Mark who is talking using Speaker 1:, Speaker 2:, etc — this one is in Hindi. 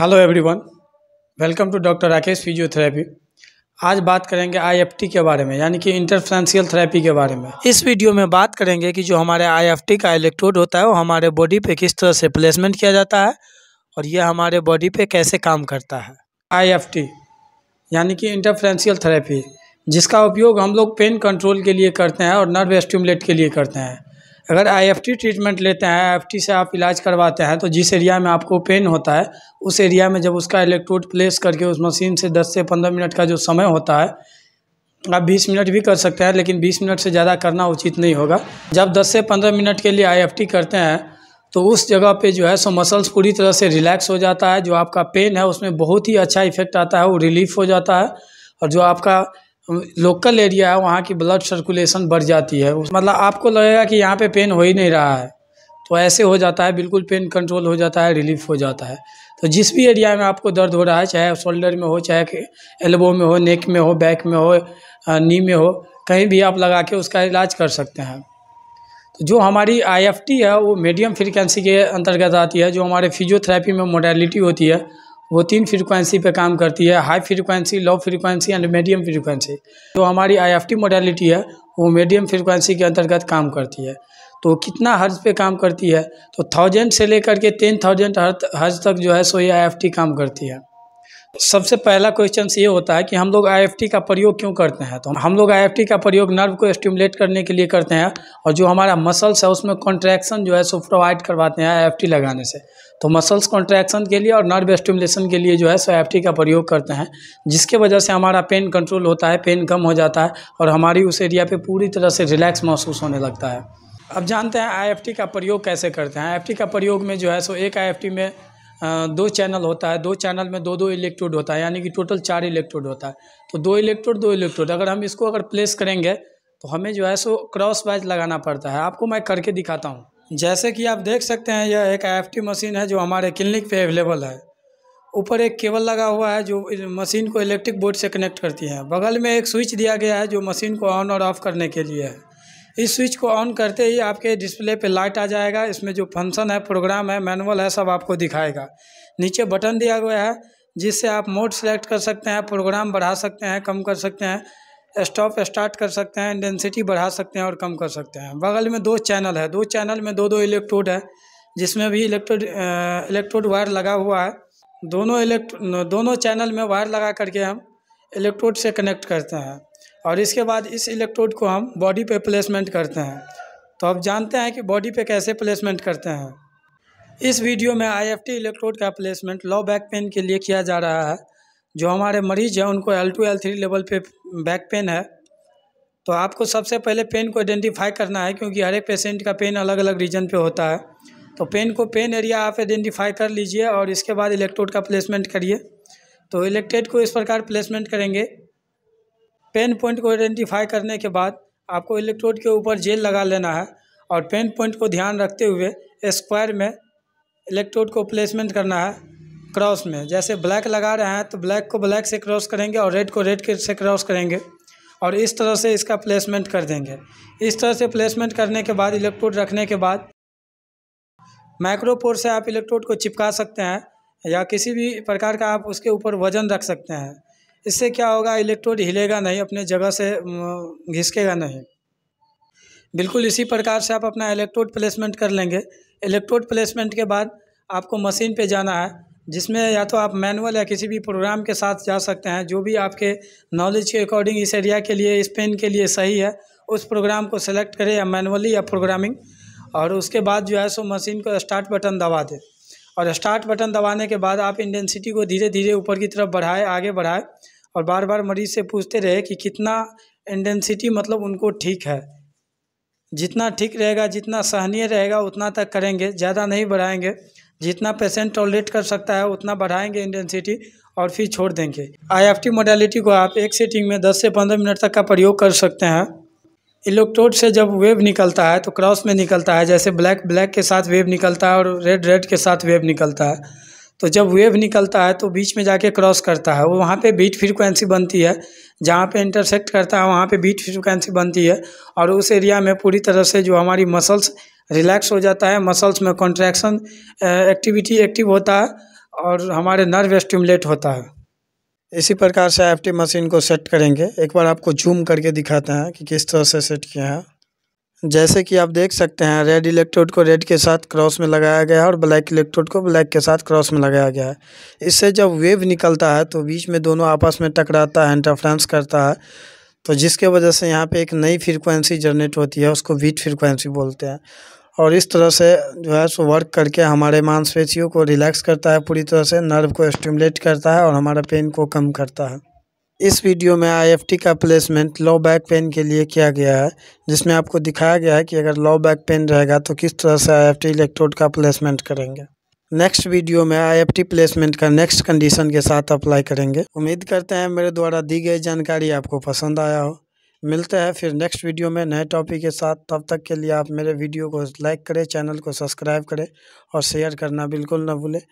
Speaker 1: hello everyone welcome to doctor Rakesh physiotherapy आज बात करेंगे आईएफटी के बारे में यानी कि इंटरफ्रेंशियल थेरेपी के बारे में इस वीडियो में बात करेंगे कि जो हमारे आईएफटी का इलेक्ट्रोड होता है वो हमारे बॉडी पे किस तरह से प्लेसमेंट किया जाता है और ये हमारे बॉडी पे कैसे काम करता है आई यानी कि इंटरफ्रेंशियल थेरेपी जिसका उपयोग हम लोग पेन कंट्रोल के लिए करते हैं और नर्व स्टिमुलेट के लिए करते हैं अगर आईएफटी ट्रीटमेंट लेते हैं आईएफटी से आप इलाज करवाते हैं तो जिस एरिया में आपको पेन होता है उस एरिया में जब उसका इलेक्ट्रोड प्लेस करके उस मशीन से 10 से 15 मिनट का जो समय होता है आप 20 मिनट भी कर सकते हैं लेकिन 20 मिनट से ज़्यादा करना उचित नहीं होगा जब 10 से 15 मिनट के लिए आईएफटी करते हैं तो उस जगह पे जो है सो मसल्स पूरी तरह से रिलैक्स हो जाता है जो आपका पेन है उसमें बहुत ही अच्छा इफेक्ट आता है वो रिलीफ हो जाता है और जो आपका लोकल एरिया है वहाँ की ब्लड सर्कुलेशन बढ़ जाती है मतलब आपको लगेगा कि यहाँ पे पेन हो ही नहीं रहा है तो ऐसे हो जाता है बिल्कुल पेन कंट्रोल हो जाता है रिलीफ हो जाता है तो जिस भी एरिया में आपको दर्द हो रहा है चाहे शोल्डर में हो चाहे एल्बो में हो नेक में हो बैक में हो नी में हो कहीं भी आप लगा के उसका इलाज कर सकते हैं तो जो हमारी आई है वो मीडियम फ्रिक्वेंसी के अंतर्गत आती है जो हमारे फिजियोथेरेपी में मोडलिटी होती है वो तीन फ्रीक्वेंसी पे काम करती है high frequency low frequency and medium frequency तो हमारी आईएफटी मॉडलिटी है वो मीडियम फ्रीक्वेंसी के अंतर्गत काम करती है तो कितना हर्ज पे काम करती है तो थाउजेंड से लेकर के टेन थाउजेंड हर्ज तक जो है सो ये आई काम करती है सबसे पहला क्वेश्चन ये होता है कि हम लोग आई का प्रयोग क्यों करते हैं तो हम लोग आई का प्रयोग नर्व को स्टिमुलेट करने के लिए करते हैं और जो हमारा मसल्स है उसमें कॉन्ट्रैक्शन जो है सो प्रोवाइड करवाते हैं आई लगाने से तो मसल्स कॉन्ट्रैक्शन के लिए और नर्व स्टिमुलेशन के लिए जो है सो आई का प्रयोग करते हैं जिसके वजह से हमारा पेन कंट्रोल होता है पेन कम हो जाता है और हमारी उस एरिया पर पूरी तरह से रिलैक्स महसूस होने लगता है अब जानते हैं आई का प्रयोग कैसे करते हैं आई का प्रयोग में जो है सो एक आई में दो चैनल होता है दो चैनल में दो दो इलेक्ट्रोड होता है यानी कि टोटल चार इलेक्ट्रोड होता है तो दो इलेक्ट्रोड दो इलेक्ट्रोड अगर हम इसको अगर प्लेस करेंगे तो हमें जो है सो क्रॉस वाइज लगाना पड़ता है आपको मैं करके दिखाता हूँ जैसे कि आप देख सकते हैं यह एक आई मशीन है जो हमारे क्लिनिक पर अवेलेबल है ऊपर एक केबल लगा हुआ है जो मशीन को इलेक्ट्रिक बोर्ड से कनेक्ट करती है बगल में एक स्विच दिया गया है जो मशीन को ऑन और ऑफ करने के लिए है इस स्विच को ऑन करते ही आपके डिस्प्ले पे लाइट आ जाएगा इसमें जो फंक्शन है प्रोग्राम है मैनुअल है सब आपको दिखाएगा नीचे बटन दिया गया है जिससे आप मोड सेलेक्ट कर सकते हैं प्रोग्राम बढ़ा सकते हैं कम कर सकते हैं स्टॉप स्टार्ट कर सकते हैं इंटेंसिटी बढ़ा सकते हैं और कम कर सकते हैं बगल में दो चैनल है दो चैनल में दो दो इलेक्ट्रोड है जिसमें भी इलेक्ट्रोड इलेक्ट्रोड वायर लगा हुआ है दोनों इलेक्ट्रो दोनों चैनल में वायर लगा करके हम इलेक्ट्रोड से कनेक्ट करते हैं और इसके बाद इस इलेक्ट्रोड को हम बॉडी पे प्लेसमेंट करते हैं तो अब जानते हैं कि बॉडी पे कैसे प्लेसमेंट करते हैं इस वीडियो में आईएफटी इलेक्ट्रोड का प्लेसमेंट लो बैक पेन के लिए किया जा रहा है जो हमारे मरीज हैं उनको L two L three level पे बैक पेन है तो आपको सबसे पहले पेन को आइडेंटिफाई करना है क्योंकि हर एक पेशेंट का पेन अलग अलग रीजन पर होता है तो पेन को पेन एरिया आप आइडेंटिफाई कर लीजिए और इसके बाद इलेक्ट्रोड का प्लेसमेंट करिए तो इलेक्ट्रेड को इस प्रकार प्लेसमेंट करेंगे पेन पॉइंट को आइडेंटिफाई करने के बाद आपको इलेक्ट्रोड के ऊपर जेल लगा लेना है और पेन पॉइंट को ध्यान रखते हुए स्क्वायर में इलेक्ट्रोड को प्लेसमेंट करना है क्रॉस में जैसे ब्लैक लगा रहे हैं तो ब्लैक को ब्लैक से क्रॉस करेंगे और रेड को रेड से क्रॉस करेंगे और इस तरह से इसका प्लेसमेंट कर देंगे इस तरह से प्लेसमेंट करने के बाद इलेक्ट्रोड रखने के बाद माइक्रोपोर से आप इलेक्ट्रोड को चिपका सकते हैं या किसी भी प्रकार का आप उसके ऊपर वजन रख सकते हैं इससे क्या होगा इलेक्ट्रोड हिलेगा नहीं अपने जगह से घिसकेगा नहीं बिल्कुल इसी प्रकार से आप अपना इलेक्ट्रोड प्लेसमेंट कर लेंगे इलेक्ट्रोड प्लेसमेंट के बाद आपको मशीन पे जाना है जिसमें या तो आप मैनुअल या किसी भी प्रोग्राम के साथ जा सकते हैं जो भी आपके नॉलेज के अकॉर्डिंग इस एरिया के लिए इस पेन के लिए सही है उस प्रोग्राम को सेलेक्ट करें या मैनुअली या प्रोग्रामिंग और उसके बाद जो है सो मशीन को स्टार्ट बटन दबा दें और स्टार्ट बटन दबाने के बाद आप इंटेंसिटी को धीरे धीरे ऊपर की तरफ बढ़ाए आगे बढ़ाए और बार बार मरीज़ से पूछते रहे कि कितना इंटेंसिटी मतलब उनको ठीक है जितना ठीक रहेगा जितना सहनीय रहेगा उतना तक करेंगे ज़्यादा नहीं बढ़ाएंगे जितना पेशेंट टॉलरेट कर सकता है उतना बढ़ाएंगे इंटेंसिटी और फिर छोड़ देंगे आईएफटी मोडालिटी को आप एक सेटिंग में 10 से 15 मिनट तक का प्रयोग कर सकते हैं इलेक्ट्रोड से जब वेव निकलता है तो क्रॉस में निकलता है जैसे ब्लैक ब्लैक के साथ वेव निकलता है और रेड रेड के साथ वेव निकलता है तो जब वेव निकलता है तो बीच में जाके क्रॉस करता है वो वहाँ पे बीट फ्रिक्वेंसी बनती है जहाँ पे इंटरसेक्ट करता है वहाँ पे बीट फ्रीक्वेंसी बनती है और उस एरिया में पूरी तरह से जो हमारी मसल्स रिलैक्स हो जाता है मसल्स में कॉन्ट्रैक्शन एक्टिविटी एक्टिव होता है और हमारे
Speaker 2: नर्व स्टिमुलेट होता है इसी प्रकार से एफ मशीन को सेट करेंगे एक बार आपको जूम करके दिखाते हैं कि किस तरह से सेट किया है जैसे कि आप देख सकते हैं रेड इलेक्ट्रोड को रेड के साथ क्रॉस में लगाया गया है और ब्लैक इलेक्ट्रोड को ब्लैक के साथ क्रॉस में लगाया गया है इससे जब वेव निकलता है तो बीच में दोनों आपस में टकराता है इंटरफ्रेंस करता है तो जिसके वजह से यहाँ पे एक नई फ्रीक्वेंसी जनरेट होती है उसको वीट फ्रिक्वेंसी बोलते हैं और इस तरह से जो है सो वर्क करके हमारे मांसपेशियों को रिलैक्स करता है पूरी तरह से नर्व को स्टिमुलेट करता है और हमारा पेन को कम करता है इस वीडियो में आईएफटी का प्लेसमेंट लो बैक पेन के लिए किया गया है जिसमें आपको दिखाया गया है कि अगर लो बैक पेन रहेगा तो किस तरह से आई इलेक्ट्रोड का प्लेसमेंट करेंगे नेक्स्ट वीडियो में आईएफटी प्लेसमेंट का नेक्स्ट कंडीशन के साथ अप्लाई करेंगे उम्मीद करते हैं मेरे द्वारा दी गई जानकारी आपको पसंद आया हो मिलते हैं फिर नेक्स्ट वीडियो में नए टॉपिक के साथ तब तक के लिए आप मेरे वीडियो को लाइक करें चैनल को सब्सक्राइब करें और शेयर करना बिल्कुल ना भूलें